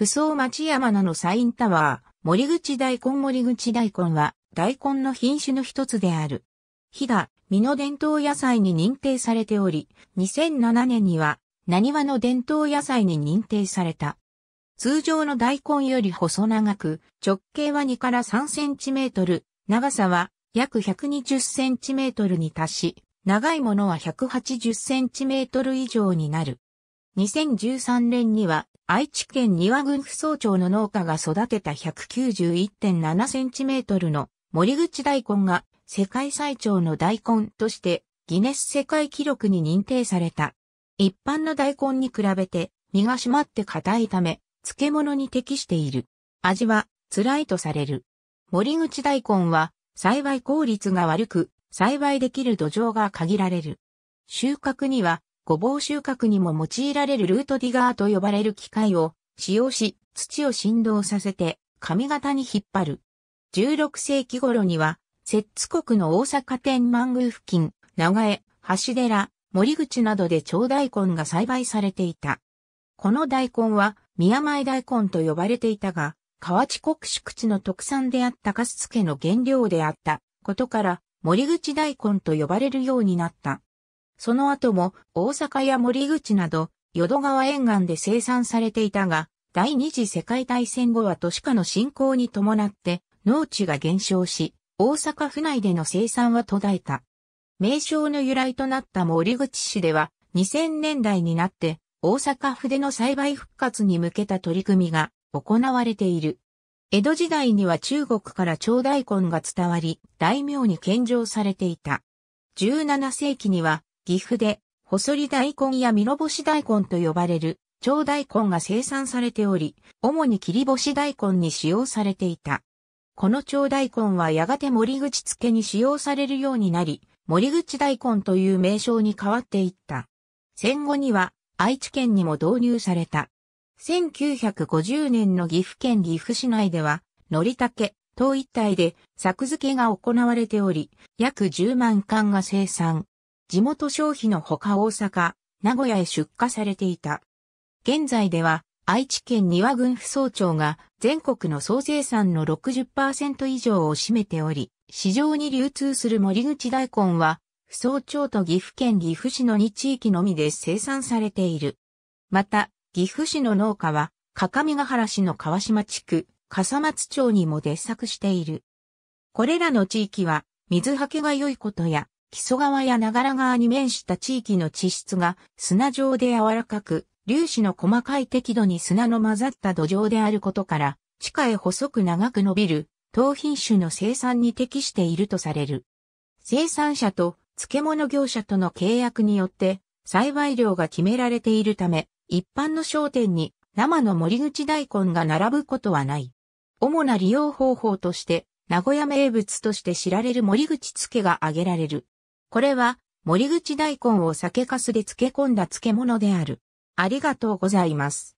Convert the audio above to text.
不走町山名のサインタワー、森口大根森口大根は、大根の品種の一つである。日が、美の伝統野菜に認定されており、2007年には、何和の伝統野菜に認定された。通常の大根より細長く、直径は2から3センチメートル、長さは約120センチメートルに達し、長いものは180センチメートル以上になる。2013年には愛知県庭郡府総町の農家が育てた 191.7cm の森口大根が世界最長の大根としてギネス世界記録に認定された。一般の大根に比べて身が締まって硬いため漬物に適している。味は辛いとされる。森口大根は栽培効率が悪く栽培できる土壌が限られる。収穫にはごぼう収穫にも用いられるルートディガーと呼ばれる機械を使用し、土を振動させて、髪型に引っ張る。16世紀頃には、摂津国の大阪天満宮付近、長江、橋寺、森口などで長大根が栽培されていた。この大根は、宮前大根と呼ばれていたが、河内国宿地の特産であった粕漬けの原料であったことから、森口大根と呼ばれるようになった。その後も大阪や森口など、淀川沿岸で生産されていたが、第二次世界大戦後は都市化の進行に伴って農地が減少し、大阪府内での生産は途絶えた。名称の由来となった森口市では2000年代になって大阪府での栽培復活に向けた取り組みが行われている。江戸時代には中国から長大根が伝わり、大名に献上されていた。17世紀には岐阜で、細り大根や見延干し大根と呼ばれる、超大根が生産されており、主に切り干し大根に使用されていた。この超大根はやがて森口漬けに使用されるようになり、森口大根という名称に変わっていった。戦後には愛知県にも導入された。1950年の岐阜県岐阜市内では、のりたけ、等一帯で作付けが行われており、約10万缶が生産。地元消費のほか大阪、名古屋へ出荷されていた。現在では、愛知県庭郡府総長が全国の総生産の60%以上を占めており、市場に流通する森口大根は、府総長と岐阜県岐阜市の2地域のみで生産されている。また、岐阜市の農家は、各務原市の川島地区、笠松町にも出作している。これらの地域は、水はけが良いことや、木曽川や長良川に面した地域の地質が砂状で柔らかく、粒子の細かい適度に砂の混ざった土壌であることから、地下へ細く長く伸びる、等品種の生産に適しているとされる。生産者と漬物業者との契約によって、栽培量が決められているため、一般の商店に生の森口大根が並ぶことはない。主な利用方法として、名古屋名物として知られる森口漬けが挙げられる。これは、森口大根を酒粕で漬け込んだ漬物である。ありがとうございます。